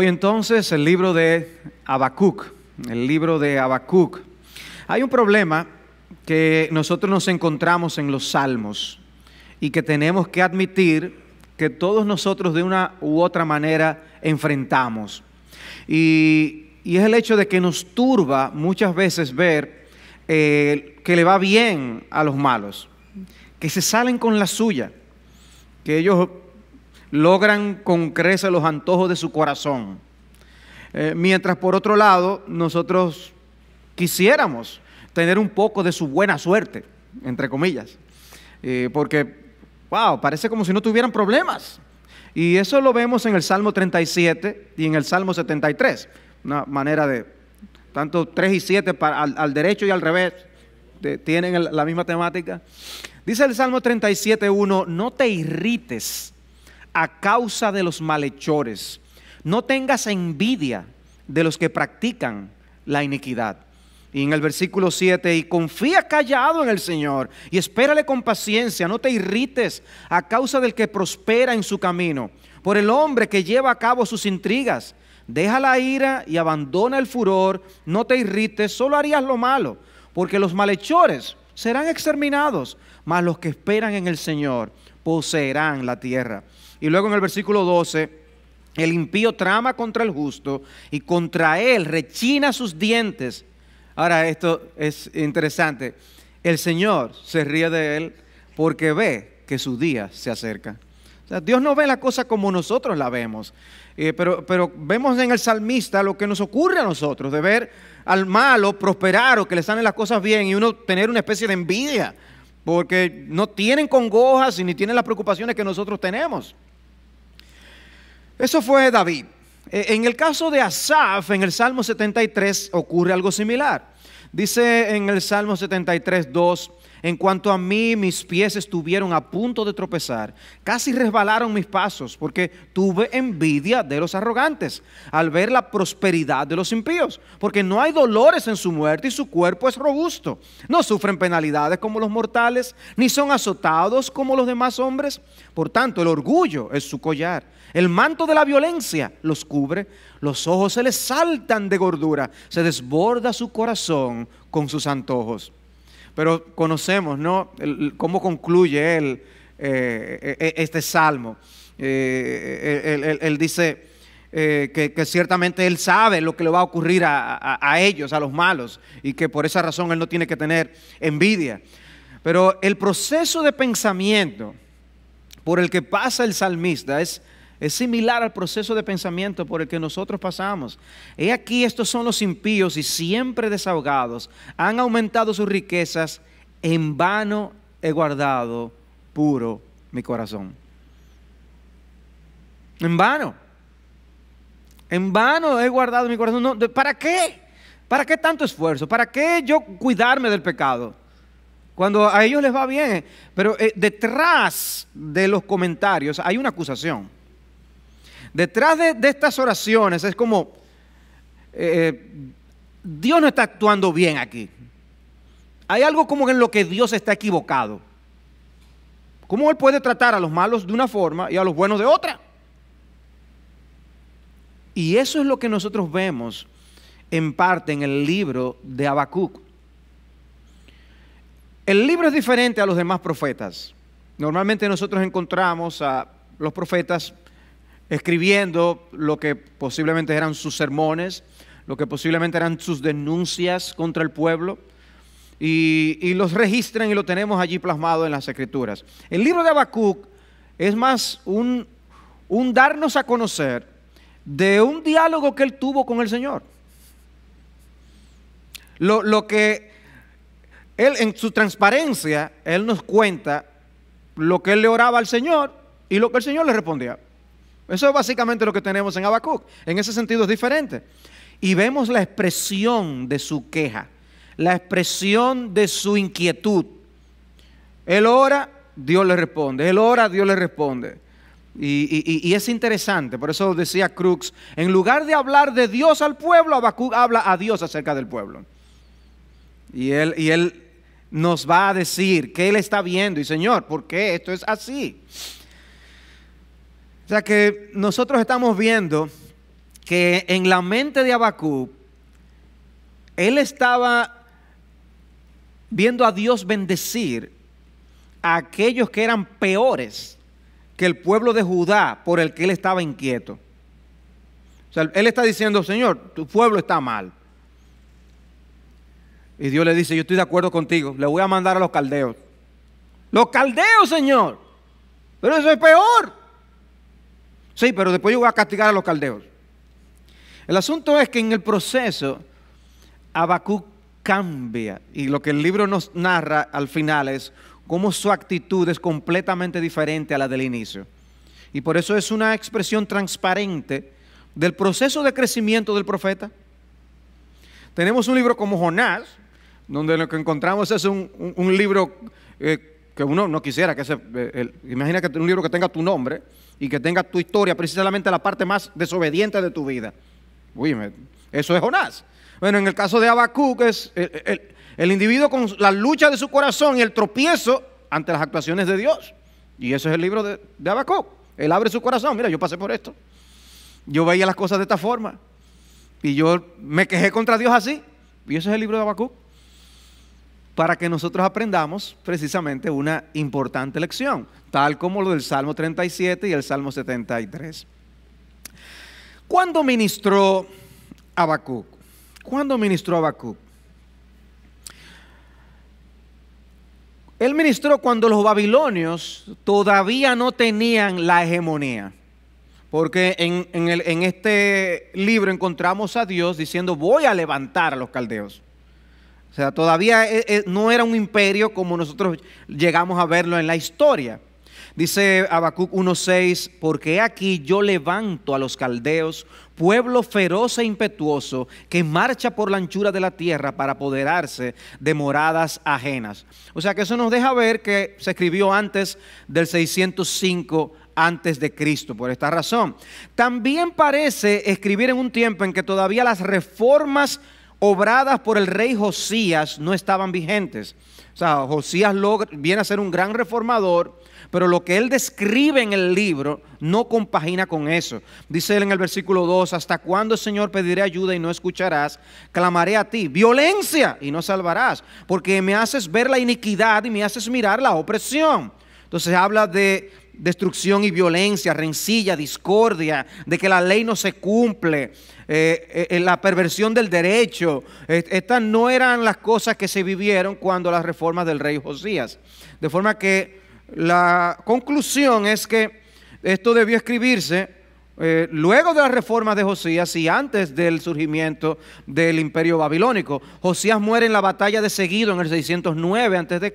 Hoy entonces el libro de abacuc el libro de Habacuc. Hay un problema que nosotros nos encontramos en los salmos y que tenemos que admitir que todos nosotros de una u otra manera enfrentamos. Y, es el hecho de que nos turba muchas veces ver eh, que le va bien a los malos, que se salen con la suya, que ellos logran con crece los antojos de su corazón. Eh, mientras por otro lado, nosotros quisiéramos tener un poco de su buena suerte, entre comillas, eh, porque, wow, parece como si no tuvieran problemas. Y eso lo vemos en el Salmo 37 y en el Salmo 73, una manera de, tanto 3 y 7 al, derecho y al revés, tienen la misma temática. Dice el Salmo 37 1 no te irrites a causa de los malhechores. No tengas envidia de los que practican la iniquidad. Y en el versículo 7, y confía callado en el Señor y espérale con paciencia, no te irrites a causa del que prospera en su camino, por el hombre que lleva a cabo sus intrigas. Deja la ira y abandona el furor, no te irrites, solo harías lo malo, porque los malhechores serán exterminados, mas los que esperan en el Señor poseerán la tierra. Y luego en el versículo 12, el impío trama contra el justo y contra él rechina sus dientes. Ahora, esto es interesante. El Señor se ríe de él porque ve que su día se acerca. Dios no ve la cosa como nosotros la vemos, eh, pero, pero vemos en el salmista lo que nos ocurre a nosotros, de ver al malo prosperar o que le salen las cosas bien y uno tener una especie de envidia, porque no tienen congojas ni tienen las preocupaciones que nosotros tenemos. Eso fue David. Eh, en el caso de Asaf, en el Salmo 73 ocurre algo similar. Dice en el Salmo 73, 2, en cuanto a mí, mis pies estuvieron a punto de tropezar, casi resbalaron mis pasos, porque tuve envidia de los arrogantes al ver la prosperidad de los impíos, porque no hay dolores en su muerte y su cuerpo es robusto. No sufren penalidades como los mortales, ni son azotados como los demás hombres. Por tanto, el orgullo es su collar el manto de la violencia los cubre, los ojos se les saltan de gordura, se desborda su corazón con sus antojos. Pero conocemos, ¿no? cómo concluye él eh, e, e, este salmo. Eh, eh, él, dice que, ciertamente él sabe lo que le va a ocurrir a ellos, a los malos, y que por esa razón él no tiene que tener envidia. Pero el proceso de pensamiento por el que pasa el salmista es es similar al proceso de pensamiento por el que nosotros pasamos. He aquí estos son los impíos y siempre desahogados. Han aumentado sus riquezas. En vano he guardado puro mi corazón. En vano. En vano he guardado mi corazón. ¿Para qué? ¿Para qué tanto esfuerzo? ¿Para qué yo cuidarme del pecado? Cuando a ellos les va bien. Pero eh, detrás de los comentarios hay una acusación. Detrás de, estas oraciones es como, eh, Dios no está actuando bien aquí. Hay algo como en lo que Dios está equivocado. ¿Cómo Él puede tratar a los malos de una forma y a los buenos de otra? Y eso es lo que nosotros vemos en parte en el libro de Habacuc. El libro es diferente a los demás profetas. Normalmente nosotros encontramos a los profetas escribiendo lo que posiblemente eran sus sermones, lo que posiblemente eran sus denuncias contra el pueblo, y, los registran y lo tenemos allí plasmado en las escrituras. El libro de Habacuc es más un, darnos a conocer de un diálogo que él tuvo con el Señor. Lo, que él en su transparencia, él nos cuenta lo que él le oraba al Señor y lo que el Señor le respondía. Eso es básicamente lo que tenemos en Abacuc. En ese sentido es diferente. Y vemos la expresión de su queja, la expresión de su inquietud. Él ora, Dios le responde. Él ora, Dios le responde. Y, es interesante, por eso decía Crux, en lugar de hablar de Dios al pueblo, Habacuc habla a Dios acerca del pueblo. Y él, y él nos va a decir que él está viendo y Señor, ¿por qué esto es así? O sea que nosotros estamos viendo que en la mente de Abacú, él estaba viendo a Dios bendecir a aquellos que eran peores que el pueblo de Judá por el que él estaba inquieto. O sea, él está diciendo, Señor, tu pueblo está mal. Y Dios le dice, yo estoy de acuerdo contigo, le voy a mandar a los caldeos. Los caldeos, Señor. Pero eso es peor. Sí, pero después yo voy a castigar a los caldeos. El asunto es que en el proceso Abacú cambia y lo que el libro nos narra al final es cómo su actitud es completamente diferente a la del inicio. Y por eso es una expresión transparente del proceso de crecimiento del profeta. Tenemos un libro como Jonás, donde lo que encontramos es un, libro eh, que uno no quisiera que se... Eh, imagina que un libro que tenga tu nombre y que tenga tu historia, precisamente la parte más desobediente de tu vida. Uy, eso es Jonás. Bueno, en el caso de Habacuc es eh, eh, el, individuo con la lucha de su corazón y el tropiezo ante las actuaciones de Dios. Y eso es el libro de, de Habacuc. Él abre su corazón. Mira, yo pasé por esto. Yo veía las cosas de esta forma. Y yo me quejé contra Dios así. Y ese es el libro de Habacuc para que nosotros aprendamos precisamente una importante lección, tal como lo del Salmo 37 y el Salmo 73. ¿Cuándo ministró Habacuc? ¿Cuándo ministró Habacuc? Él ministró cuando los babilonios todavía no tenían la hegemonía. Porque en este libro encontramos a Dios diciendo, voy a levantar a los caldeos. O sea, todavía e, e, no era un imperio como nosotros llegamos a verlo en la historia. Dice Habacuc 1.6, porque aquí yo levanto a los caldeos, pueblo feroz e impetuoso, que marcha por la anchura de la tierra para apoderarse de moradas ajenas. O sea que eso nos deja ver que se escribió antes del 605 antes de Cristo, por esta razón. También parece escribir en un tiempo en que todavía las reformas obradas por el rey Josías no estaban vigentes. O sea, Josías viene a ser un gran reformador, pero lo que él describe en el libro no compagina con eso. Dice él en el versículo 2, ¿hasta cuándo, Señor, pediré ayuda y no escucharás? Clamaré a ti, violencia y no salvarás, porque me haces ver la iniquidad y me haces mirar la opresión. Entonces habla de destrucción y violencia, rencilla, discordia, de que la ley no se cumple, eh, eh, eh, la perversión del derecho. estas no eran las cosas que se vivieron cuando las reformas del rey Josías. De forma que la conclusión es que esto debió escribirse luego de las reformas de Josías y antes del surgimiento del imperio babilónico. Josías muere en la batalla de Seguido en el 609 a.C.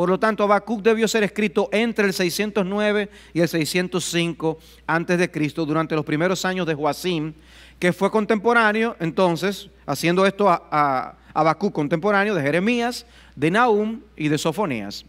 Por lo tanto, Habacuc debió ser escrito entre el 609 y el 605 antes de Cristo, durante los primeros años de Joacim, que fue contemporáneo, entonces, haciendo esto a, a Habacuc contemporáneo de Jeremías, de Nahum y de Sofonías.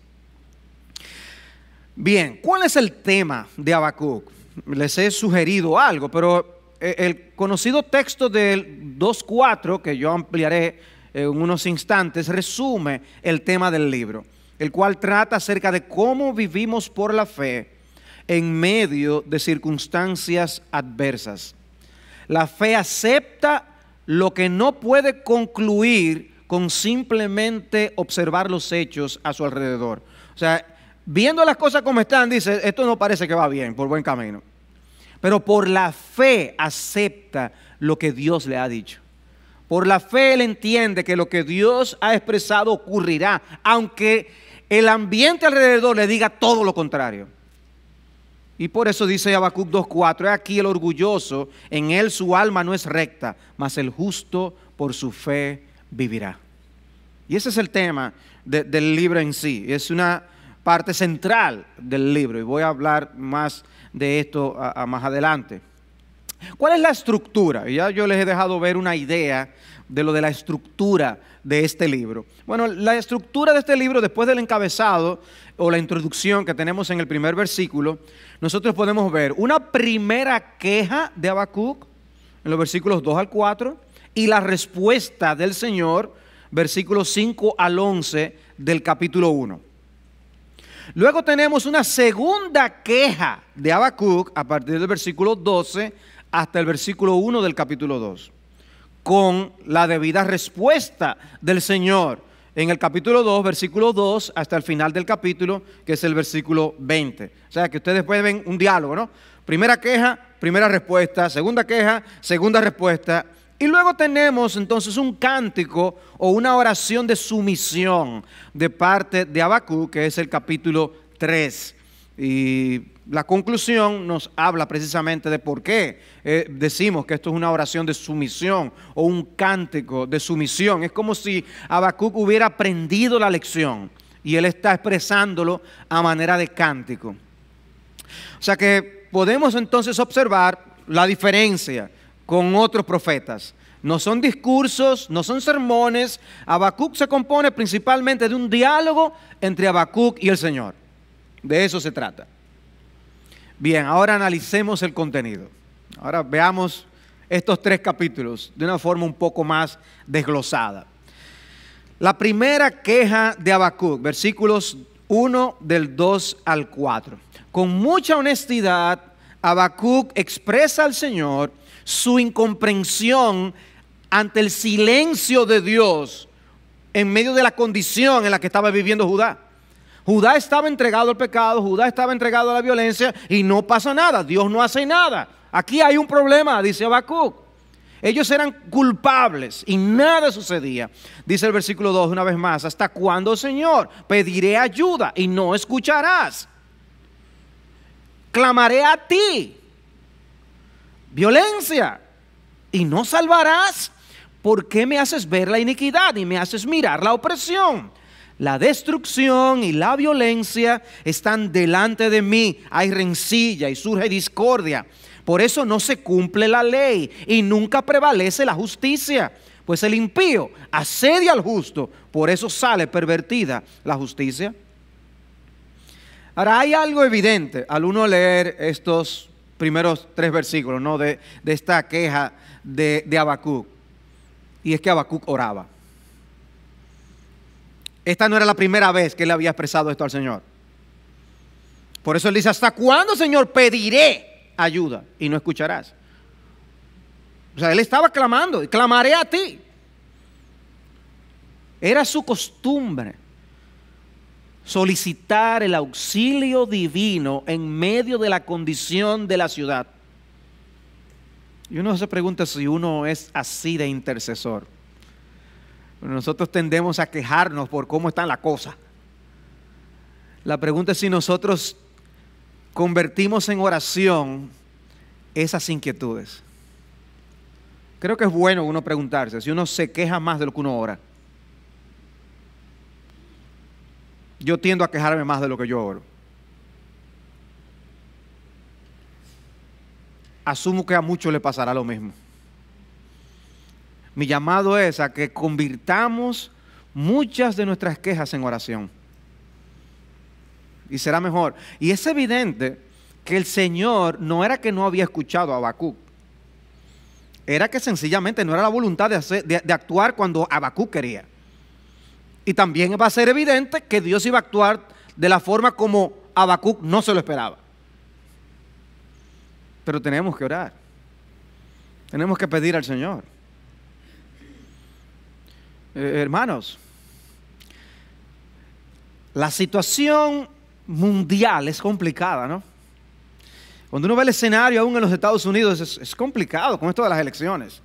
Bien, ¿cuál es el tema de Habacuc? Les he sugerido algo, pero eh, el conocido texto del 2.4, que yo ampliaré eh, en unos instantes, resume el tema del libro el cual trata acerca de cómo vivimos por la fe en medio de circunstancias adversas. La fe acepta lo que no puede concluir con simplemente observar los hechos a su alrededor. O sea, viendo las cosas como están, dice, esto no parece que va bien, por buen camino. Pero por la fe acepta lo que Dios le ha dicho. Por la fe él entiende que lo que Dios ha expresado ocurrirá, aunque el ambiente alrededor le diga todo lo contrario. Y por eso dice Habacuc 2.4, es aquí el orgulloso, en él su alma no es recta, mas el justo por su fe vivirá. Y ese es el tema del libro en sí, es una parte central del libro y voy a hablar más de esto más adelante. ¿Cuál es la estructura? Ya yo les he dejado ver una idea de lo de la estructura de este libro. Bueno, la estructura de este libro, después del encabezado o la introducción que tenemos en el primer versículo, nosotros podemos ver una primera queja de Habacuc en los versículos 2 al 4 y la respuesta del Señor, versículos 5 al 11 del capítulo 1. Luego tenemos una segunda queja de Habacuc a partir del versículo 12 hasta el versículo 1 del capítulo 2 con la debida respuesta del Señor en el capítulo 2, versículo 2, hasta el final del capítulo, que es el versículo 20. O sea, que ustedes pueden ver un diálogo, ¿no? Primera queja, primera respuesta, segunda queja, segunda respuesta. Y luego tenemos entonces un cántico o una oración de sumisión de parte de Abacú, que es el capítulo 3. Y la conclusión nos habla precisamente de por qué eh, decimos que esto es una oración de sumisión o un cántico de sumisión. Es como si Habacuc hubiera aprendido la lección y él está expresándolo a manera de cántico. O sea que podemos entonces observar la diferencia con otros profetas. No son discursos, no son sermones. Habacuc se compone principalmente de un diálogo entre Habacuc y el Señor. De eso se trata. Bien, ahora analicemos el contenido. Ahora veamos estos tres capítulos de una forma un poco más desglosada. La primera queja de Habacuc, versículos 1 del 2 al 4. Con mucha honestidad, Habacuc expresa al Señor su incomprensión ante el silencio de Dios en medio de la condición en la que estaba viviendo Judá. Judá estaba entregado al pecado, Judá estaba entregado a la violencia y no pasa nada, Dios no hace nada. Aquí hay un problema, dice Habacuc. Ellos eran culpables y nada sucedía. Dice el versículo 2 una vez más, ¿hasta cuándo, Señor? Pediré ayuda y no escucharás. Clamaré a ti. Violencia y no salvarás. ¿Por qué me haces ver la iniquidad y me haces mirar la opresión? la destrucción y la violencia están delante de mí. Hay rencilla y surge discordia. Por eso no se cumple la ley y nunca prevalece la justicia. Pues el impío asedia al justo, por eso sale pervertida la justicia. Ahora hay algo evidente al uno leer estos primeros tres versículos ¿no? de, esta queja de, de Y es que Habacuc oraba. Esta no era la primera vez que él había expresado esto al Señor. Por eso él dice, ¿hasta cuándo, Señor, pediré ayuda y no escucharás? O sea, él estaba clamando, clamaré a ti. Era su costumbre solicitar el auxilio divino en medio de la condición de la ciudad. Y uno se pregunta si uno es así de intercesor. Nosotros tendemos a quejarnos por cómo están las cosas. La pregunta es si nosotros convertimos en oración esas inquietudes. Creo que es bueno uno preguntarse si uno se queja más de lo que uno ora. Yo tiendo a quejarme más de lo que yo oro. Asumo que a muchos le pasará lo mismo. Mi llamado es a que convirtamos muchas de nuestras quejas en oración. Y será mejor. Y es evidente que el Señor no era que no había escuchado a Habacuc. Era que sencillamente no era la voluntad de, actuar cuando Habacuc quería. Y también va a ser evidente que Dios iba a actuar de la forma como Habacuc no se lo esperaba. Pero tenemos que orar. Tenemos que pedir al Señor. Eh, hermanos, la situación mundial es complicada, ¿no? Cuando uno ve el escenario aún en los Estados Unidos es, complicado con esto de las elecciones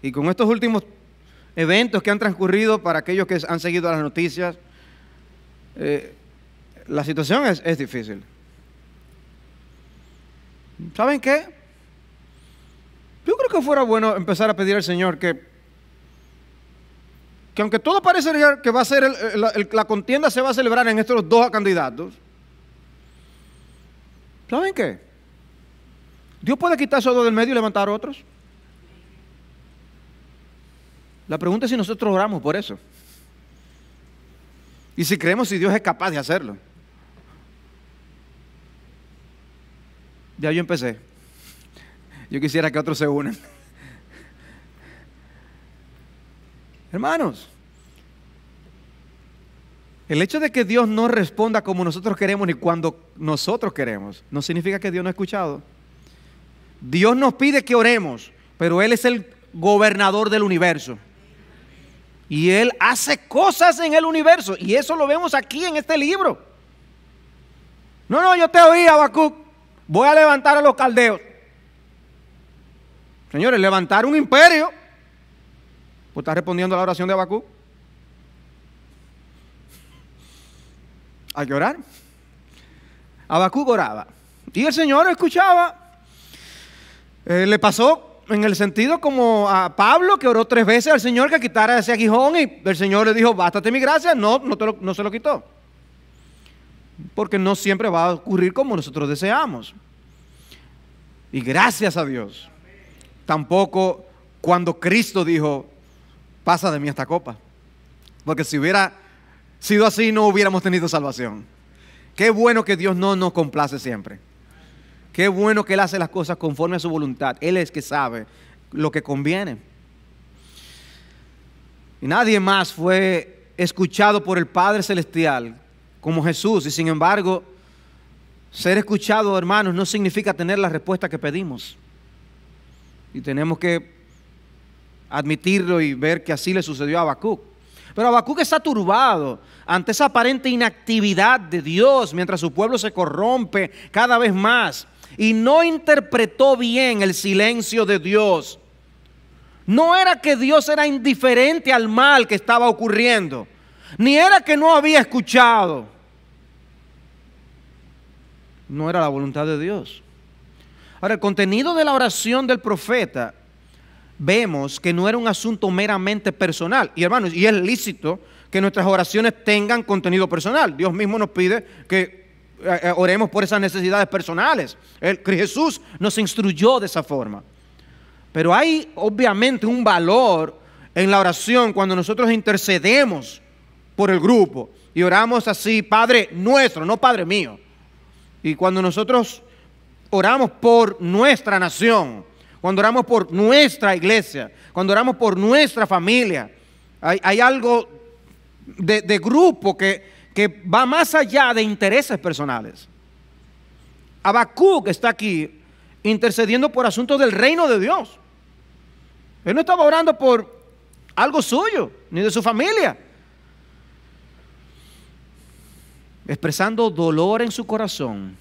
y con estos últimos eventos que han transcurrido para aquellos que han seguido las noticias, eh, la situación es difícil. ¿Saben qué? Yo creo que fuera bueno empezar a pedir al Señor que aunque todo parecería que va a ser la contienda se va a celebrar en estos dos candidatos, ¿saben qué? Dios puede quitar esos dos del medio y levantar otros. La pregunta es si nosotros oramos por eso. Y si creemos si Dios es capaz de hacerlo. Ya yo empecé. Yo quisiera que otros se unan. Hermanos, el hecho de que Dios no responda como nosotros queremos ni cuando nosotros queremos, no significa que Dios no ha escuchado. Dios nos pide que oremos, pero Él es el gobernador del universo. Y Él hace cosas en el universo. Y eso lo vemos aquí en este libro. No, no, yo te oí, Abacuc. Voy a levantar a los caldeos. Señores, levantar un imperio está respondiendo a la oración de Abacú? Hay que orar. Abacú oraba. Y el Señor escuchaba. Eh, le pasó en el sentido como a Pablo que oró tres veces al Señor que quitara ese aguijón y el Señor le dijo, bástate mi gracia. No, no se lo quitó. Porque no siempre va a ocurrir como nosotros deseamos. Y gracias a Dios. Tampoco cuando Cristo dijo, pasa de mí esta copa. Porque si hubiera sido así, no hubiéramos tenido salvación. Qué bueno que Dios no nos complace siempre. Qué bueno que Él hace las cosas conforme a su voluntad. Él es que sabe lo que conviene. Y nadie más fue escuchado por el Padre Celestial como Jesús. Y sin embargo, ser escuchado, hermanos, no significa tener la respuesta que pedimos. Y tenemos que admitirlo y ver que así le sucedió a Habacuc. Pero Habacuc está turbado ante esa aparente inactividad de Dios mientras su pueblo se corrompe cada vez más y no interpretó bien el silencio de Dios. No era que Dios era indiferente al mal que estaba ocurriendo, ni era que no había escuchado. No era la voluntad de Dios. Ahora, el contenido de la oración del profeta vemos que no era un asunto meramente personal. Y hermanos, y es lícito que nuestras oraciones tengan contenido personal. Dios mismo nos pide que eh, eh, oremos por esas necesidades personales. El, Jesús nos instruyó de esa forma. Pero hay obviamente un valor en la oración cuando nosotros intercedemos por el grupo y oramos así, Padre nuestro, no Padre mío. Y cuando nosotros oramos por nuestra nación, cuando oramos por nuestra iglesia, cuando oramos por nuestra familia, hay, algo de, grupo que, va más allá de intereses personales. Habacuc está aquí intercediendo por asuntos del reino de Dios. Él no estaba orando por algo suyo, ni de su familia. Expresando dolor en su corazón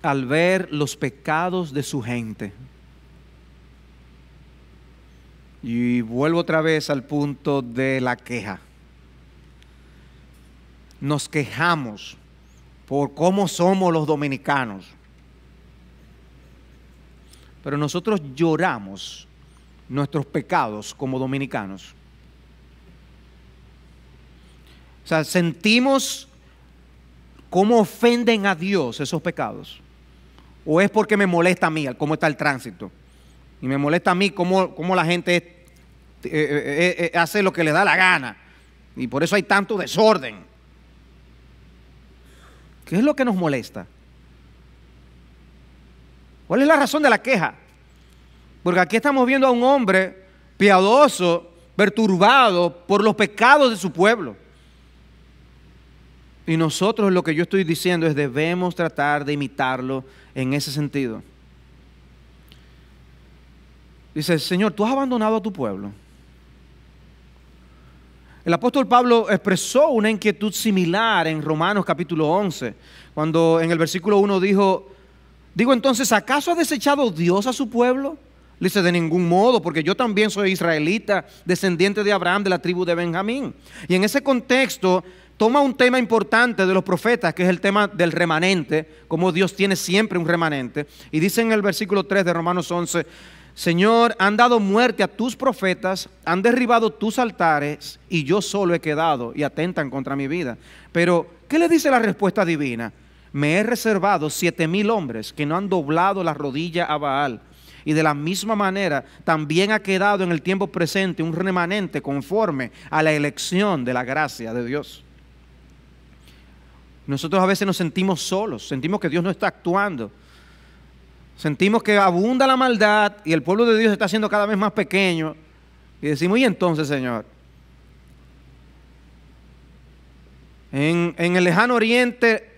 al ver los pecados de su gente. Y vuelvo otra vez al punto de la queja. Nos quejamos por cómo somos los dominicanos. Pero nosotros lloramos nuestros pecados como dominicanos. O sea, sentimos cómo ofenden a Dios esos pecados. O es porque me molesta a mí cómo está el tránsito. Y me molesta a mí cómo, la gente es eh, eh, eh, hace lo que le da la gana. Y por eso hay tanto desorden. ¿Qué es lo que nos molesta? ¿Cuál es la razón de la queja? Porque aquí estamos viendo a un hombre piadoso, perturbado por los pecados de su pueblo. Y nosotros lo que yo estoy diciendo es debemos tratar de imitarlo en ese sentido. Dice, Señor, tú has abandonado a tu pueblo. El apóstol Pablo expresó una inquietud similar en Romanos capítulo 11, cuando en el versículo 1 dijo, digo entonces, ¿acaso ha desechado Dios a su pueblo? Le dice, de ningún modo, porque yo también soy israelita, descendiente de Abraham, de la tribu de Benjamín. Y en ese contexto toma un tema importante de los profetas, que es el tema del remanente, como Dios tiene siempre un remanente. Y dice en el versículo 3 de Romanos 11, Señor, han dado muerte a tus profetas, han derribado tus altares y yo solo he quedado y atentan contra mi vida. Pero, ¿qué le dice la respuesta divina? Me he reservado siete mil hombres que no han doblado la rodilla a Baal. Y de la misma manera también ha quedado en el tiempo presente un remanente conforme a la elección de la gracia de Dios. Nosotros a veces nos sentimos solos, sentimos que Dios no está actuando Sentimos que abunda la maldad y el pueblo de Dios está siendo cada vez más pequeño. Y decimos, ¿y entonces, Señor? En, el lejano oriente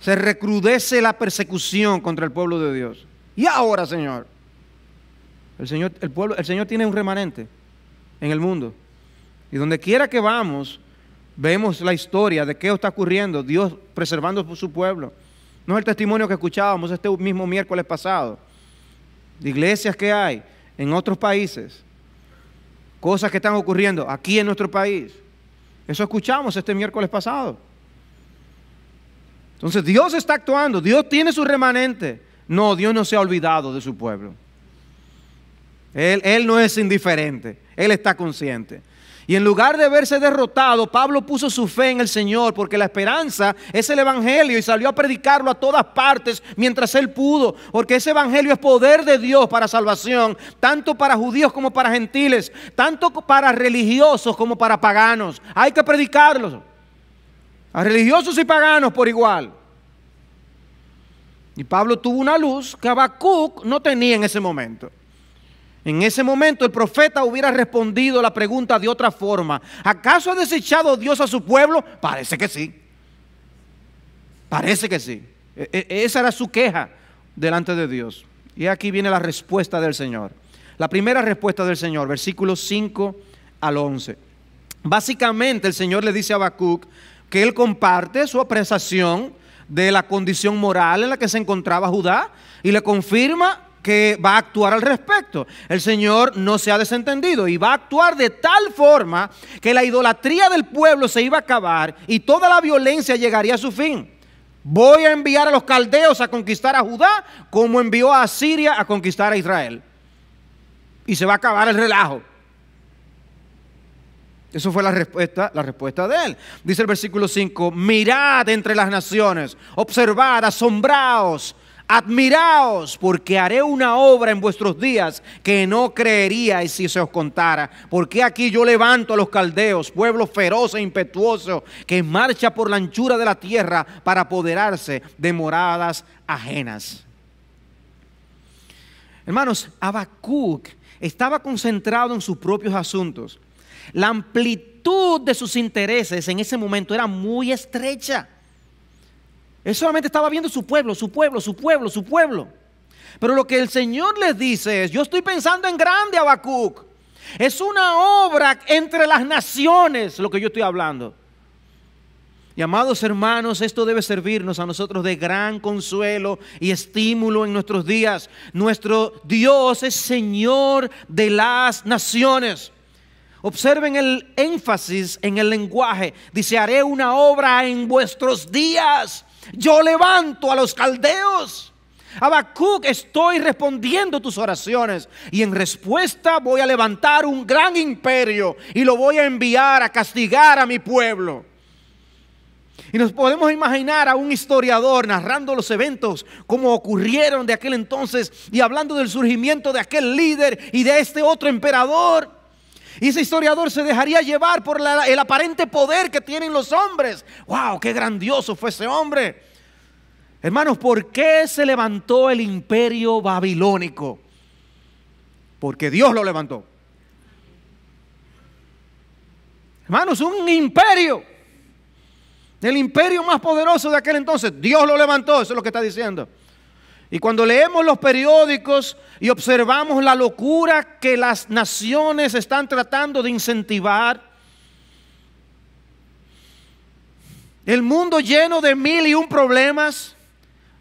se recrudece la persecución contra el pueblo de Dios. ¿Y ahora, Señor? El Señor, el pueblo, el Señor tiene un remanente en el mundo. Y donde quiera que vamos, vemos la historia de qué está ocurriendo, Dios preservando su pueblo. No es el testimonio que escuchábamos este mismo miércoles pasado. De iglesias que hay en otros países. Cosas que están ocurriendo aquí en nuestro país. Eso escuchamos este miércoles pasado. Entonces Dios está actuando, Dios tiene su remanente. No, Dios no se ha olvidado de su pueblo. Él, él no es indiferente, Él está consciente. Y en lugar de verse derrotado, Pablo puso su fe en el Señor, porque la esperanza es el Evangelio y salió a predicarlo a todas partes mientras él pudo, porque ese Evangelio es poder de Dios para salvación, tanto para judíos como para gentiles, tanto para religiosos como para paganos. Hay que predicarlo a religiosos y paganos por igual. Y Pablo tuvo una luz que Habacuc no tenía en ese momento. En ese momento el profeta hubiera respondido la pregunta de otra forma. ¿Acaso ha desechado Dios a su pueblo? Parece que sí. Parece que sí. E, e, esa era su queja delante de Dios. Y aquí viene la respuesta del Señor. La primera respuesta del Señor, versículos 5 al 11. Básicamente el Señor le dice a Habacuc que él comparte su apreciación de la condición moral en la que se encontraba Judá y le confirma que va a actuar al respecto. El Señor no se ha desentendido y va a actuar de tal forma que la idolatría del pueblo se iba a acabar y toda la violencia llegaría a su fin. Voy a enviar a los caldeos a conquistar a Judá como envió a Siria a conquistar a Israel. Y se va a acabar el relajo. Eso fue la respuesta, la respuesta de él. Dice el versículo 5, mirad entre las naciones, observad, asombraos Admiraos, porque haré una obra en vuestros días que no creeríais si se os contara. Porque aquí yo levanto a los caldeos, pueblo feroz e impetuoso, que marcha por la anchura de la tierra para apoderarse de moradas ajenas. Hermanos, Abacuc estaba concentrado en sus propios asuntos. La amplitud de sus intereses en ese momento era muy estrecha él solamente estaba viendo su pueblo, su pueblo, su pueblo, su pueblo. Pero lo que el Señor les dice es, yo estoy pensando en grande Abacuc. Es una obra entre las naciones lo que yo estoy hablando. Y amados hermanos, esto debe servirnos a nosotros de gran consuelo y estímulo en nuestros días. Nuestro Dios es Señor de las naciones. Observen el énfasis en el lenguaje. Dice, haré una obra en vuestros días. Yo levanto a los caldeos. Habacuc, estoy respondiendo tus oraciones y en respuesta voy a levantar un gran imperio y lo voy a enviar a castigar a mi pueblo. Y nos podemos imaginar a un historiador narrando los eventos como ocurrieron de aquel entonces y hablando del surgimiento de aquel líder y de este otro emperador. Y ese historiador se dejaría llevar por el aparente poder que tienen los hombres. ¡Wow! ¡Qué grandioso fue ese hombre! Hermanos, ¿por qué se levantó el imperio babilónico? Porque Dios lo levantó. Hermanos, un imperio. El imperio más poderoso de aquel entonces. Dios lo levantó, eso es lo que está diciendo. Y cuando leemos los periódicos y observamos la locura que las naciones están tratando de incentivar, el mundo lleno de mil y un problemas,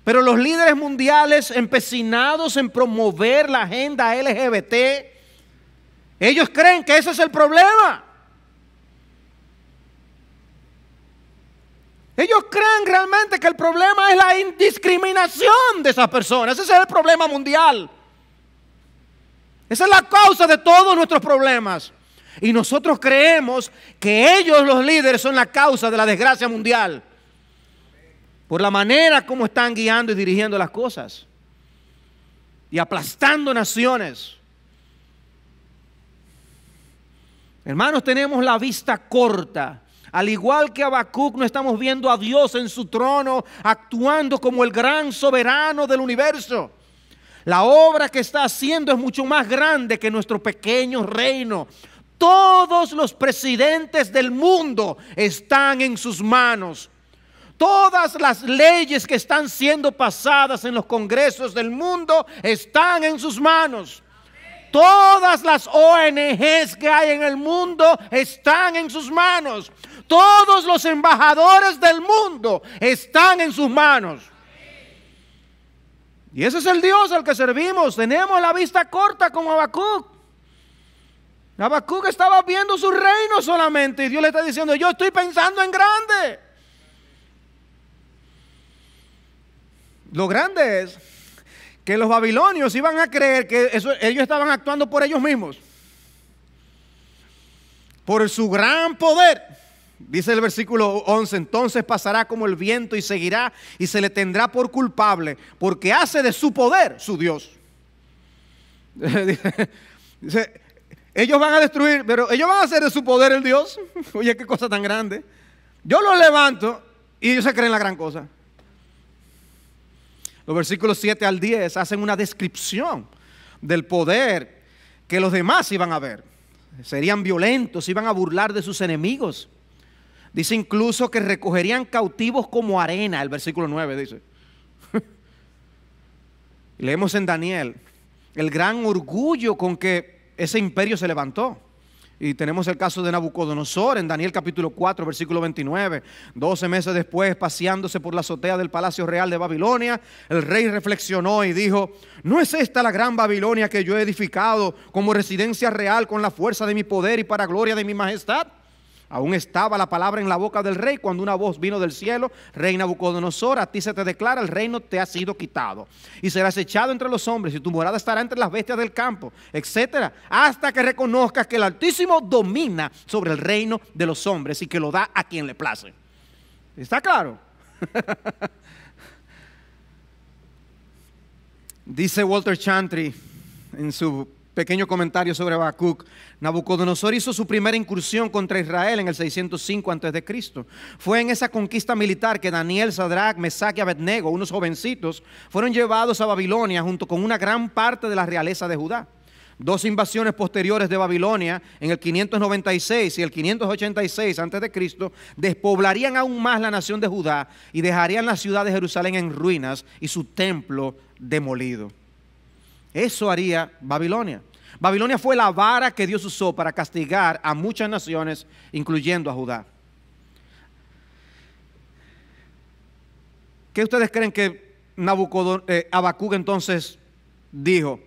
pero los líderes mundiales empecinados en promover la agenda LGBT, ellos creen que ese es el problema. Ellos creen realmente que el problema es la indiscriminación de esas personas. Ese es el problema mundial. Esa es la causa de todos nuestros problemas. Y nosotros creemos que ellos, los líderes, son la causa de la desgracia mundial. Por la manera como están guiando y dirigiendo las cosas. Y aplastando naciones. Hermanos, tenemos la vista corta al igual que Habacuc, no estamos viendo a Dios en su trono actuando como el gran soberano del universo. La obra que está haciendo es mucho más grande que nuestro pequeño reino. Todos los presidentes del mundo están en sus manos. Todas las leyes que están siendo pasadas en los congresos del mundo están en sus manos. Todas las ONGs que hay en el mundo están en sus manos todos los embajadores del mundo están en sus manos. Y ese es el Dios al que servimos. Tenemos la vista corta como Habacuc. Habacuc estaba viendo su reino solamente y Dios le está diciendo, yo estoy pensando en grande. Lo grande es que los babilonios iban a creer que ellos estaban actuando por ellos mismos, por su gran poder. Dice el versículo 11, entonces pasará como el viento y seguirá y se le tendrá por culpable, porque hace de su poder su Dios. Dice, ellos van a destruir, pero ellos van a hacer de su poder el Dios. Oye, qué cosa tan grande. Yo los levanto y ellos se creen la gran cosa. Los versículos 7 al 10 hacen una descripción del poder que los demás iban a ver. Serían violentos, iban a burlar de sus enemigos Dice incluso que recogerían cautivos como arena, el versículo 9 dice. Leemos en Daniel el gran orgullo con que ese imperio se levantó. Y tenemos el caso de Nabucodonosor en Daniel capítulo 4, versículo 29. Doce meses después, paseándose por la azotea del Palacio Real de Babilonia, el rey reflexionó y dijo, ¿no es esta la gran Babilonia que yo he edificado como residencia real con la fuerza de mi poder y para gloria de mi majestad? Aún estaba la palabra en la boca del rey cuando una voz vino del cielo, Reina Nabucodonosor, a ti se te declara, el reino te ha sido quitado. Y serás echado entre los hombres y tu morada estará entre las bestias del campo, etcétera, hasta que reconozcas que el Altísimo domina sobre el reino de los hombres y que lo da a quien le place. ¿Está claro? Dice Walter Chantry en su pequeño comentario sobre Habacuc. Nabucodonosor hizo su primera incursión contra Israel en el 605 a.C. Fue en esa conquista militar que Daniel, Sadrach, Mesac y Abednego, unos jovencitos, fueron llevados a Babilonia junto con una gran parte de la realeza de Judá. Dos invasiones posteriores de Babilonia en el 596 y el 586 a.C. despoblarían aún más la nación de Judá y dejarían la ciudad de Jerusalén en ruinas y su templo demolido. Eso haría Babilonia. Babilonia fue la vara que Dios usó para castigar a muchas naciones, incluyendo a Judá. ¿Qué ustedes creen que Nabucodonosor, eh, entonces dijo?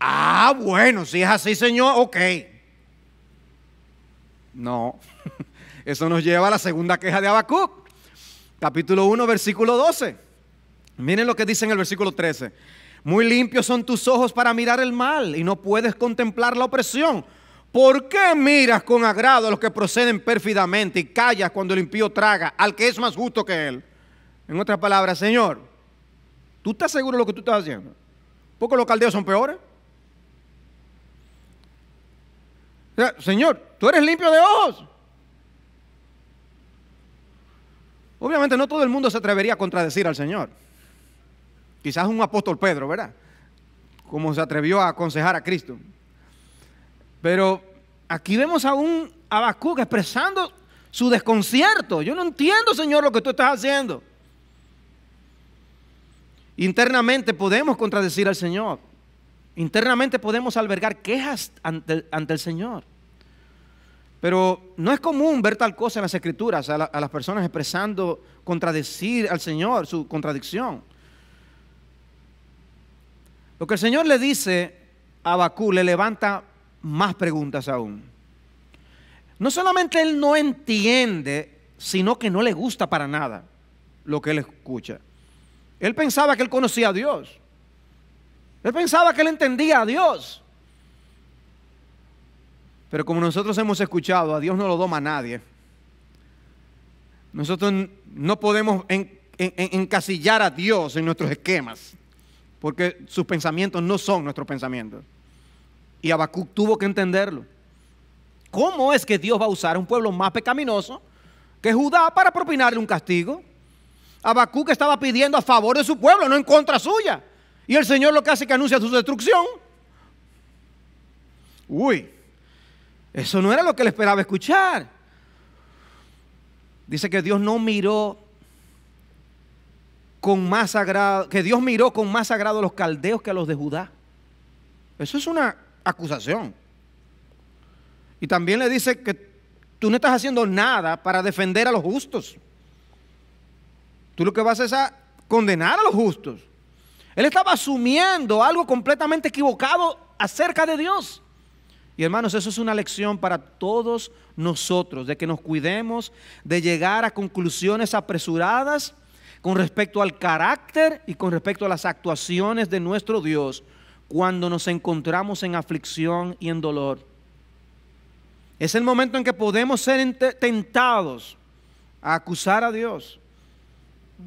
Ah, bueno, si es así, Señor, ok. No, eso nos lleva a la segunda queja de Abacuc. capítulo 1, versículo 12. Miren lo que dice en el versículo 13. Muy limpios son tus ojos para mirar el mal y no puedes contemplar la opresión. ¿Por qué miras con agrado a los que proceden pérfidamente y callas cuando el impío traga al que es más justo que él? En otras palabras, Señor, ¿tú estás seguro de lo que tú estás haciendo? Porque los caldeos son peores. señor, tú eres limpio de ojos. Obviamente no todo el mundo se atrevería a contradecir al Señor. Quizás un apóstol Pedro, ¿verdad? Como se atrevió a aconsejar a Cristo. Pero aquí vemos a un Abacuc expresando su desconcierto. Yo no entiendo, Señor, lo que tú estás haciendo. Internamente podemos contradecir al Señor. Internamente podemos albergar quejas ante, el Señor. Pero no es común ver tal cosa en las escrituras, a las personas expresando, contradecir al Señor su contradicción. Lo que el Señor le dice a Bakú le levanta más preguntas aún. No solamente él no entiende, sino que no le gusta para nada lo que él escucha. Él pensaba que él conocía a Dios. Él pensaba que él entendía a Dios. Pero como nosotros hemos escuchado, a Dios no lo doma nadie. Nosotros no podemos encasillar a Dios en nuestros esquemas porque sus pensamientos no son nuestros pensamientos. Y Habacuc tuvo que entenderlo. ¿Cómo es que Dios va a usar a un pueblo más pecaminoso que Judá para propinarle un castigo? Habacuc estaba pidiendo a favor de su pueblo, no en contra suya. Y el Señor lo que hace es que anuncia su destrucción. Uy, eso no era lo que le esperaba escuchar. Dice que Dios no miró con más sagrado, que Dios miró con más sagrado a los caldeos que a los de Judá. Eso es una acusación. Y también le dice que tú no estás haciendo nada para defender a los justos. Tú lo que vas es a condenar a los justos. Él estaba asumiendo algo completamente equivocado acerca de Dios. Y hermanos, eso es una lección para todos nosotros, de que nos cuidemos de llegar a conclusiones apresuradas con respecto al carácter y con respecto a las actuaciones de nuestro Dios cuando nos encontramos en aflicción y en dolor. Es el momento en que podemos ser tentados a acusar a Dios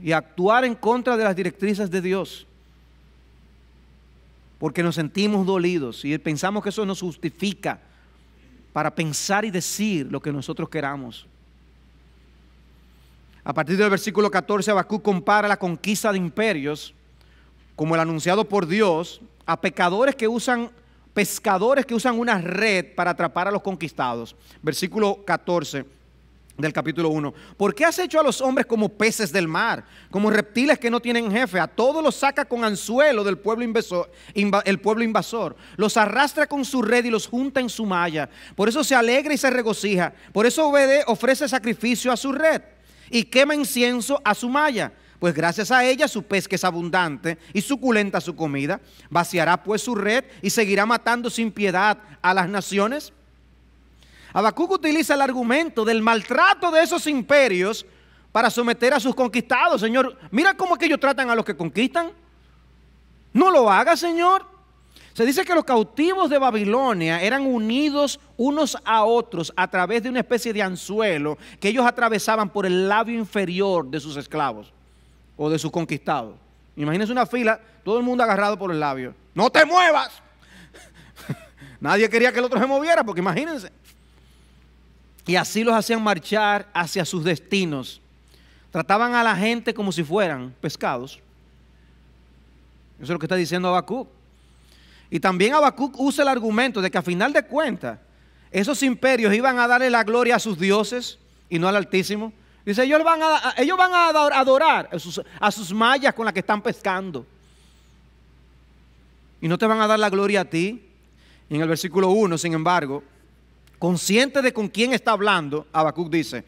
y actuar en contra de las directrices de Dios, porque nos sentimos dolidos y pensamos que eso nos justifica para pensar y decir lo que nosotros queramos. A partir del versículo 14, Abacú compara la conquista de imperios, como el anunciado por Dios, a pecadores que usan, pescadores que usan una red para atrapar a los conquistados. Versículo 14 del capítulo 1. ¿Por qué has hecho a los hombres como peces del mar, como reptiles que no tienen jefe? A todos los saca con anzuelo del pueblo invasor, el pueblo invasor. Los arrastra con su red y los junta en su malla. Por eso se alegra y se regocija. Por eso obede, ofrece sacrificio a su red y quema incienso a su malla, pues gracias a ella su pesca es abundante y suculenta su comida. Vaciará pues su red y seguirá matando sin piedad a las naciones. Habacuc utiliza el argumento del maltrato de esos imperios para someter a sus conquistados, Señor. Mira cómo que ellos tratan a los que conquistan. No lo haga, Señor. Se dice que los cautivos de Babilonia eran unidos unos a otros a través de una especie de anzuelo que ellos atravesaban por el labio inferior de sus esclavos o de sus conquistados. Imagínense una fila, todo el mundo agarrado por el labio. No te muevas. Nadie quería que el otro se moviera, porque imagínense. Y así los hacían marchar hacia sus destinos. Trataban a la gente como si fueran pescados. Eso es lo que está diciendo Habacuc. Y también Habacuc usa el argumento de que a final de cuentas, esos imperios iban a darle la gloria a sus dioses y no al Altísimo. Dice, ellos van a, a adorar a sus, mayas con las que están pescando. Y no te van a dar la gloria a ti. en el versículo 1, sin embargo, consciente de con quién está hablando, Habacuc dice,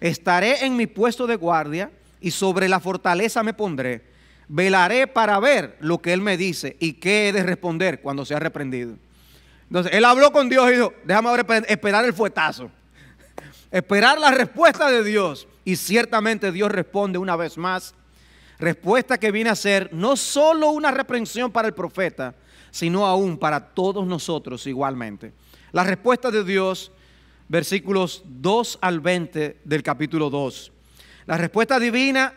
estaré en mi puesto de guardia y sobre la fortaleza me pondré velaré para ver lo que él me dice y qué he de responder cuando sea reprendido. Entonces, él habló con Dios y dijo, déjame esperar el fuetazo, esperar la respuesta de Dios. Y ciertamente Dios responde una vez más, respuesta que viene a ser no solo una reprensión para el profeta, sino aún para todos nosotros igualmente. La respuesta de Dios, versículos 2 al 20 del capítulo 2. La respuesta divina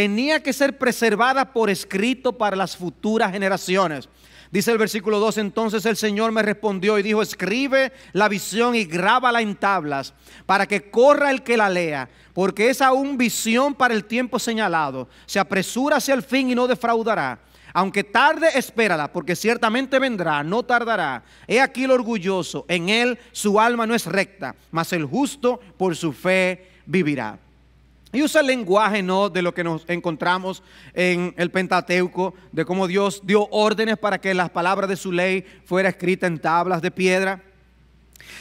tenía que ser preservada por escrito para las futuras generaciones. Dice el versículo 2, entonces el Señor me respondió y dijo, escribe la visión y grábala en tablas para que corra el que la lea, porque es aún visión para el tiempo señalado. Se apresura hacia el fin y no defraudará. Aunque tarde, espérala, porque ciertamente vendrá, no tardará. He aquí el orgulloso, en él su alma no es recta, mas el justo por su fe vivirá. Y usa el lenguaje ¿no? de lo que nos encontramos en el Pentateuco, de cómo Dios dio órdenes para que las palabras de su ley fuera escrita en tablas de piedra.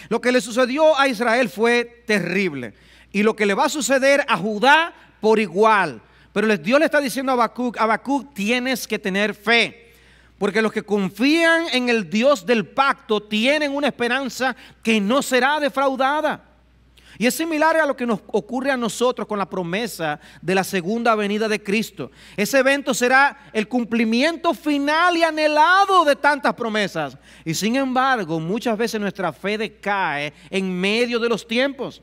Lo que le sucedió a Israel fue terrible. Y lo que le va a suceder a Judá por igual. Pero Dios le está diciendo a Habacuc, Habacuc tienes que tener fe. Porque los que confían en el Dios del pacto tienen una esperanza que no será defraudada. Y es similar a lo que nos ocurre a nosotros con la promesa de la segunda venida de Cristo. Ese evento será el cumplimiento final y anhelado de tantas promesas. Y sin embargo, muchas veces nuestra fe decae en medio de los tiempos.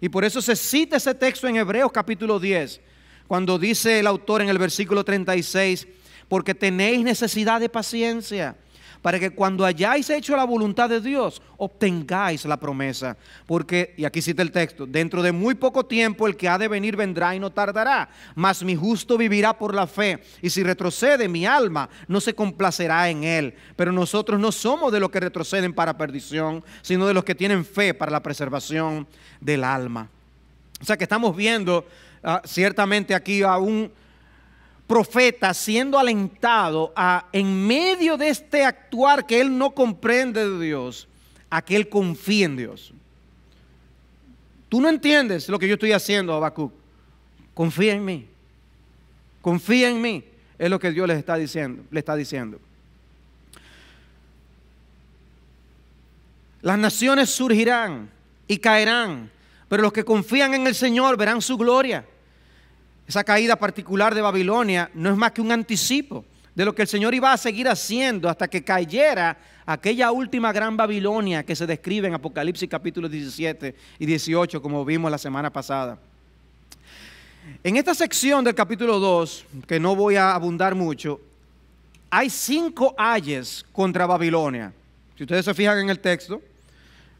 Y por eso se cita ese texto en Hebreos capítulo 10, cuando dice el autor en el versículo 36, porque tenéis necesidad de paciencia para que cuando hayáis hecho la voluntad de Dios, obtengáis la promesa. Porque, y aquí cita el texto, dentro de muy poco tiempo el que ha de venir vendrá y no tardará, mas mi justo vivirá por la fe, y si retrocede mi alma, no se complacerá en él. Pero nosotros no somos de los que retroceden para perdición, sino de los que tienen fe para la preservación del alma. O sea que estamos viendo ah, ciertamente aquí a un profeta siendo alentado a, en medio de este actuar que él no comprende de Dios, a que él confíe en Dios. Tú no entiendes lo que yo estoy haciendo, Habacuc. Confía en mí. Confía en mí. Es lo que Dios les está diciendo, le está diciendo. Las naciones surgirán y caerán, pero los que confían en el Señor verán su gloria. Esa caída particular de Babilonia no es más que un anticipo de lo que el Señor iba a seguir haciendo hasta que cayera aquella última gran Babilonia que se describe en Apocalipsis capítulos 17 y 18, como vimos la semana pasada. En esta sección del capítulo 2, que no voy a abundar mucho, hay cinco ayes contra Babilonia. Si ustedes se fijan en el texto,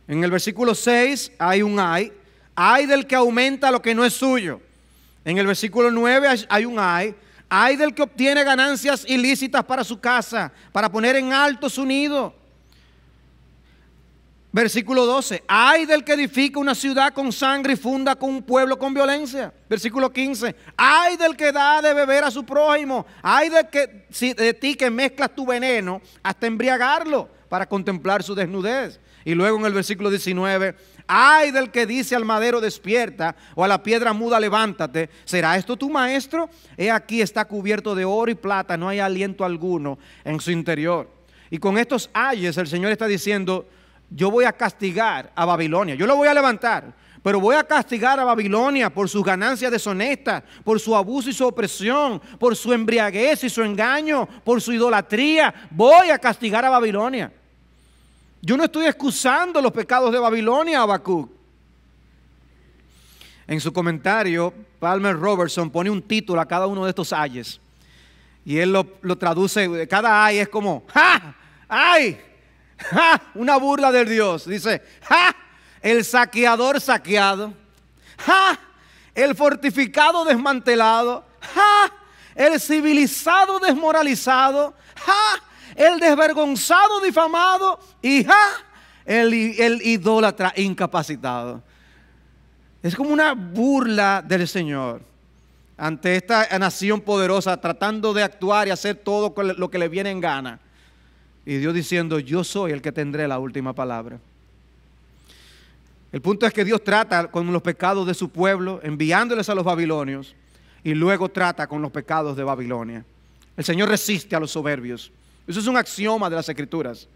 en el versículo 6 hay un ay, ay del que aumenta lo que no es suyo. En el versículo 9 hay un ay. Ay del que obtiene ganancias ilícitas para su casa, para poner en alto su nido. Versículo 12. Ay del que edifica una ciudad con sangre y funda con un pueblo con violencia. Versículo 15. Ay del que da de beber a su prójimo. Ay del que de ti que mezclas tu veneno hasta embriagarlo para contemplar su desnudez. Y luego en el versículo 19 ay del que dice al madero despierta o a la piedra muda levántate, ¿será esto tu maestro? He aquí está cubierto de oro y plata, no hay aliento alguno en su interior. Y con estos ayes el Señor está diciendo, yo voy a castigar a Babilonia, yo lo voy a levantar, pero voy a castigar a Babilonia por sus ganancias deshonestas, por su abuso y su opresión, por su embriaguez y su engaño, por su idolatría. Voy a castigar a Babilonia. Yo no estoy excusando los pecados de Babilonia, Abacuc. En su comentario, Palmer Robertson pone un título a cada uno de estos ayes. Y él lo, traduce, cada ay es como, ¡ja! ¡ay! ¡ja! Una burla del Dios. Dice, ¡ja! El saqueador saqueado. ¡ja! El fortificado desmantelado. ¡ja! El civilizado desmoralizado. ¡ja! el desvergonzado, difamado y el, el idólatra incapacitado. Es como una burla del Señor ante esta nación poderosa tratando de actuar y hacer todo lo que le viene en gana. Y Dios diciendo, yo soy el que tendré la última palabra. El punto es que Dios trata con los pecados de su pueblo, enviándoles a los babilonios, y luego trata con los pecados de Babilonia. El Señor resiste a los soberbios. Eso es un axioma de las escrituras.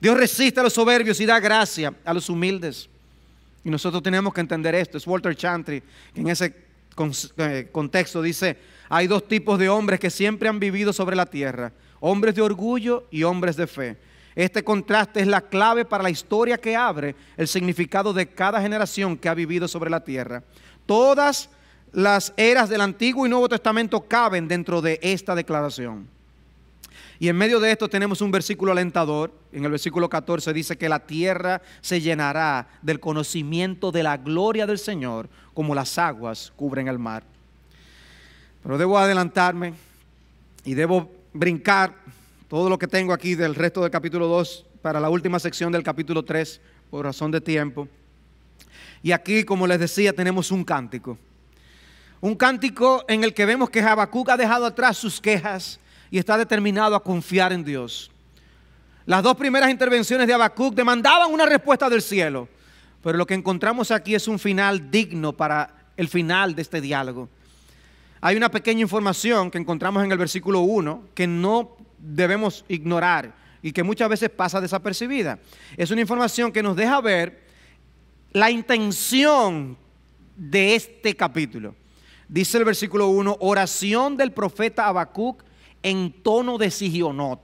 Dios resiste a los soberbios y da gracia a los humildes. Y nosotros tenemos que entender esto. Es Walter Chantry que en ese eh, contexto dice, hay dos tipos de hombres que siempre han vivido sobre la tierra, hombres de orgullo y hombres de fe. Este contraste es la clave para la historia que abre el significado de cada generación que ha vivido sobre la tierra. Todas las eras del Antiguo y Nuevo Testamento caben dentro de esta declaración. Y en medio de esto tenemos un versículo alentador. En el versículo 14 dice que la tierra se llenará del conocimiento de la gloria del Señor como las aguas cubren el mar. Pero debo adelantarme y debo brincar todo lo que tengo aquí del resto del capítulo 2 para la última sección del capítulo 3 por razón de tiempo. Y aquí, como les decía, tenemos un cántico. Un cántico en el que vemos que Habacuc ha dejado atrás sus quejas, y está determinado a confiar en Dios. Las dos primeras intervenciones de Habacuc demandaban una respuesta del cielo, pero lo que encontramos aquí es un final digno para el final de este diálogo. Hay una pequeña información que encontramos en el versículo 1 que no debemos ignorar y que muchas veces pasa desapercibida. Es una información que nos deja ver la intención de este capítulo. Dice el versículo 1, oración del profeta Habacuc en tono de Sigionot.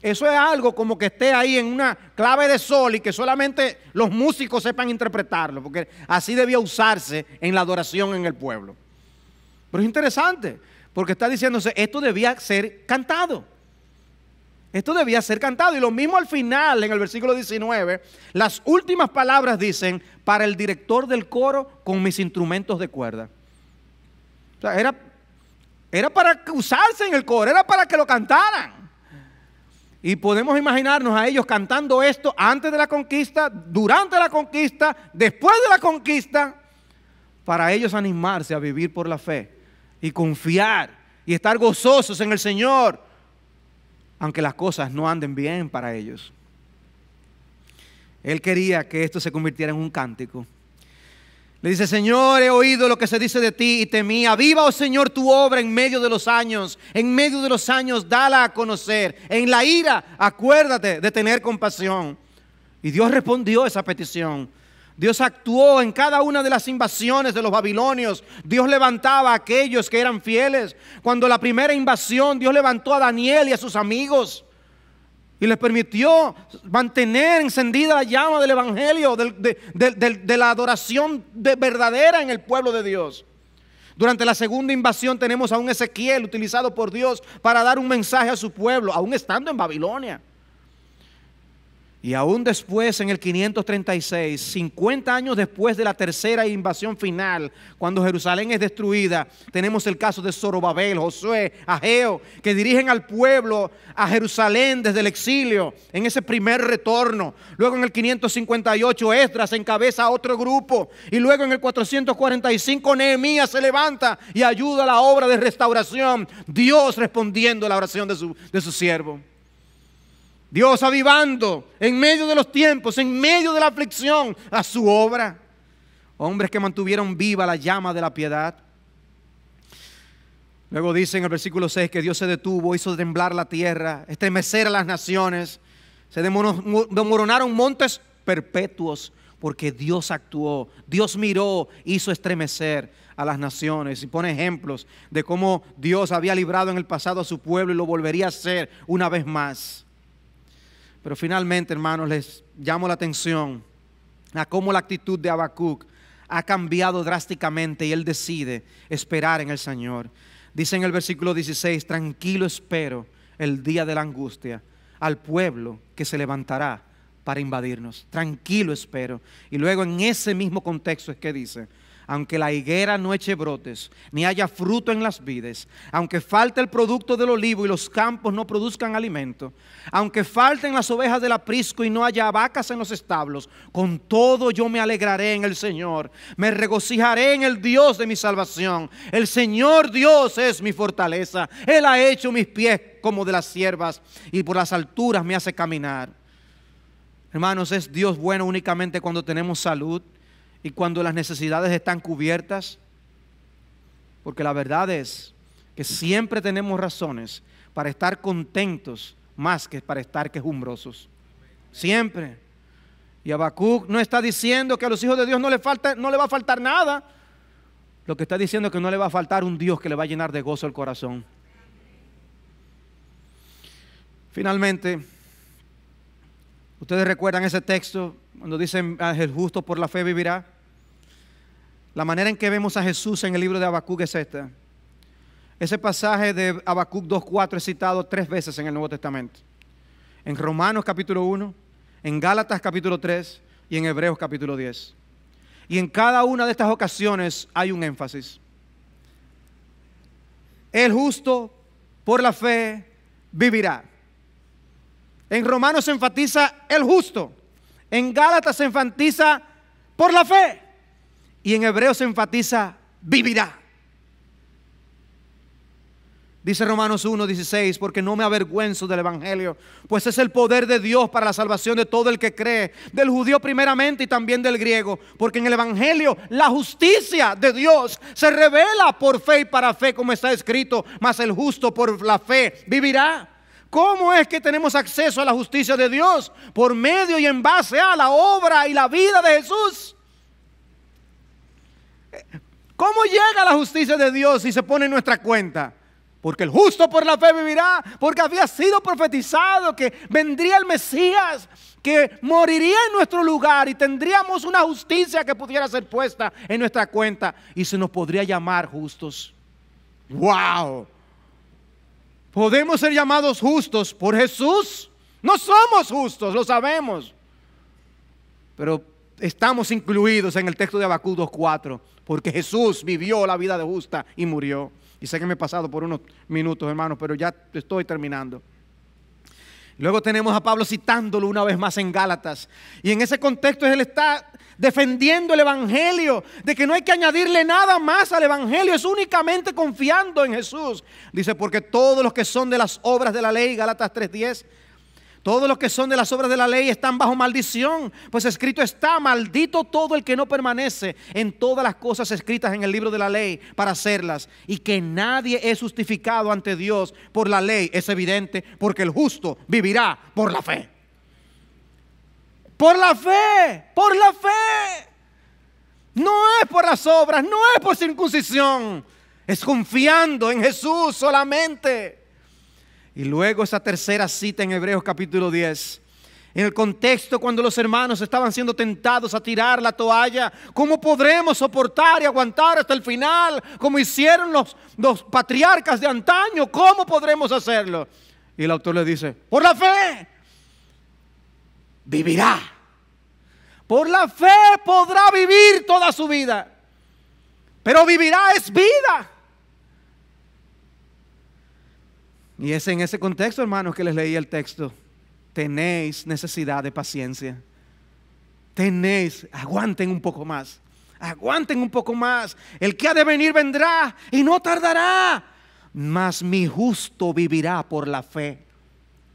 Eso es algo como que esté ahí en una clave de sol y que solamente los músicos sepan interpretarlo, porque así debía usarse en la adoración en el pueblo. Pero es interesante, porque está diciéndose, esto debía ser cantado. Esto debía ser cantado. Y lo mismo al final, en el versículo 19, las últimas palabras dicen, para el director del coro con mis instrumentos de cuerda. O sea, era era para usarse en el coro, era para que lo cantaran. Y podemos imaginarnos a ellos cantando esto antes de la conquista, durante la conquista, después de la conquista, para ellos animarse a vivir por la fe y confiar y estar gozosos en el Señor, aunque las cosas no anden bien para ellos. Él quería que esto se convirtiera en un cántico le dice, Señor, he oído lo que se dice de ti y temía. Viva, oh Señor, tu obra en medio de los años. En medio de los años, dala a conocer. En la ira, acuérdate de tener compasión. Y Dios respondió esa petición. Dios actuó en cada una de las invasiones de los babilonios. Dios levantaba a aquellos que eran fieles. Cuando la primera invasión, Dios levantó a Daniel y a sus amigos. Y les permitió mantener encendida la llama del Evangelio, de, de, la adoración verdadera en el pueblo de Dios. Durante la segunda invasión tenemos a un Ezequiel utilizado por Dios para dar un mensaje a su pueblo, aún estando en Babilonia. Y aún después, en el 536, 50 años después de la tercera invasión final, cuando Jerusalén es destruida, tenemos el caso de Zorobabel, Josué, Ageo, que dirigen al pueblo a Jerusalén desde el exilio, en ese primer retorno. Luego en el 558, Esdras encabeza a otro grupo. Y luego en el 445, Nehemías se levanta y ayuda a la obra de restauración. Dios respondiendo a la oración de su, de su siervo. Dios avivando en medio de los tiempos, en medio de la aflicción, a su obra. Hombres que mantuvieron viva la llama de la piedad. Luego dice en el versículo 6 que Dios se detuvo, hizo temblar la tierra, estremecer a las naciones. Se demoronaron montes perpetuos porque Dios actuó, Dios miró, hizo estremecer a las naciones y pone ejemplos de cómo Dios había librado en el pasado a su pueblo y lo volvería a hacer una vez más. Pero finalmente, hermanos, les llamo la atención a cómo la actitud de Habacuc ha cambiado drásticamente y él decide esperar en el Señor. Dice en el versículo 16, tranquilo espero el día de la angustia al pueblo que se levantará para invadirnos. Tranquilo espero. Y luego en ese mismo contexto es que dice, aunque la higuera no eche brotes, ni haya fruto en las vides, aunque falte el producto del olivo y los campos no produzcan alimento, aunque falten las ovejas del aprisco y no haya vacas en los establos, con todo yo me alegraré en el Señor, me regocijaré en el Dios de mi salvación. El Señor Dios es mi fortaleza, Él ha hecho mis pies como de las siervas y por las alturas me hace caminar. Hermanos, es Dios bueno únicamente cuando tenemos salud y cuando las necesidades están cubiertas. Porque la verdad es que siempre tenemos razones para estar contentos más que para estar quejumbrosos. Siempre. Y Abacuc no está diciendo que a los hijos de Dios no le, no le va a faltar nada. Lo que está diciendo es que no le va a faltar un Dios que le va a llenar de gozo el corazón. Finalmente, Ustedes recuerdan ese texto cuando dicen, ah, el justo por la fe vivirá. La manera en que vemos a Jesús en el libro de Habacuc es esta. Ese pasaje de Habacuc 2.4 es citado tres veces en el Nuevo Testamento. En Romanos capítulo 1, en Gálatas capítulo 3 y en Hebreos capítulo 10. Y en cada una de estas ocasiones hay un énfasis. El justo por la fe vivirá. En Romanos se enfatiza el justo. En Gálatas se enfatiza por la fe. Y en hebreo se enfatiza vivirá. Dice Romanos 1.16, porque no me avergüenzo del Evangelio, pues es el poder de Dios para la salvación de todo el que cree, del judío primeramente y también del griego, porque en el Evangelio la justicia de Dios se revela por fe y para fe, como está escrito, mas el justo por la fe vivirá. ¿Cómo es que tenemos acceso a la justicia de Dios? Por medio y en base a la obra y la vida de Jesús. ¿Cómo llega la justicia de Dios si se pone en nuestra cuenta? Porque el justo por la fe vivirá, porque había sido profetizado que vendría el Mesías, que moriría en nuestro lugar y tendríamos una justicia que pudiera ser puesta en nuestra cuenta y se nos podría llamar justos. ¡Wow! Podemos ser llamados justos por Jesús. No somos justos, lo sabemos. Pero estamos incluidos en el texto de Abacú 2.4, porque Jesús vivió la vida de justa y murió. Y sé que me he pasado por unos minutos, hermanos, pero ya estoy terminando. Luego tenemos a Pablo citándolo una vez más en Gálatas. Y en ese contexto él está defendiendo el Evangelio, de que no hay que añadirle nada más al Evangelio, es únicamente confiando en Jesús. Dice, porque todos los que son de las obras de la ley, Gálatas 3.10, todos los que son de las obras de la ley están bajo maldición, pues escrito está, maldito todo el que no permanece en todas las cosas escritas en el libro de la ley para hacerlas. Y que nadie es justificado ante Dios por la ley, es evidente, porque el justo vivirá por la fe. Por la fe, por la fe. No es por las obras, no es por circuncisión, es confiando en Jesús solamente. Y luego esa tercera cita en Hebreos capítulo 10. En el contexto cuando los hermanos estaban siendo tentados a tirar la toalla, ¿cómo podremos soportar y aguantar hasta el final como hicieron los, patriarcas de antaño? ¿Cómo podremos hacerlo? Y el autor le dice, por la fe, vivirá. Por la fe podrá vivir toda su vida. Pero vivirá es vida. Y es en ese contexto, hermanos, que les leí el texto. Tenéis necesidad de paciencia. Tenéis, aguanten un poco más. Aguanten un poco más. El que ha de venir vendrá y no tardará. Mas mi justo vivirá por la fe.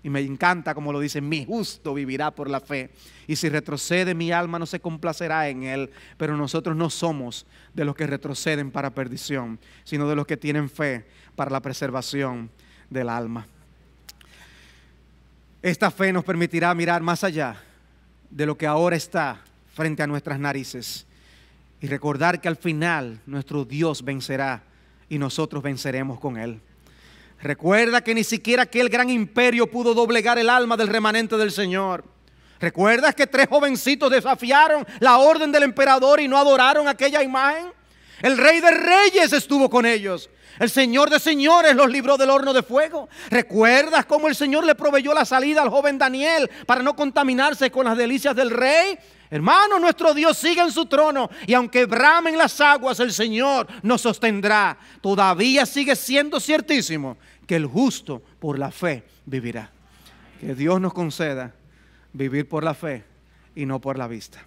Y me encanta como lo dice, mi justo vivirá por la fe. Y si retrocede, mi alma no se complacerá en él. Pero nosotros no somos de los que retroceden para perdición, sino de los que tienen fe para la preservación del alma. Esta fe nos permitirá mirar más allá de lo que ahora está frente a nuestras narices y recordar que al final nuestro Dios vencerá y nosotros venceremos con Él. Recuerda que ni siquiera aquel gran imperio pudo doblegar el alma del remanente del Señor. ¿Recuerdas que tres jovencitos desafiaron la orden del emperador y no adoraron aquella imagen? El rey de reyes estuvo con ellos. El Señor de señores los libró del horno de fuego. ¿Recuerdas cómo el Señor le proveyó la salida al joven Daniel para no contaminarse con las delicias del rey? Hermano, nuestro Dios sigue en su trono y aunque bramen las aguas, el Señor nos sostendrá. Todavía sigue siendo ciertísimo que el justo por la fe vivirá. Que Dios nos conceda vivir por la fe y no por la vista.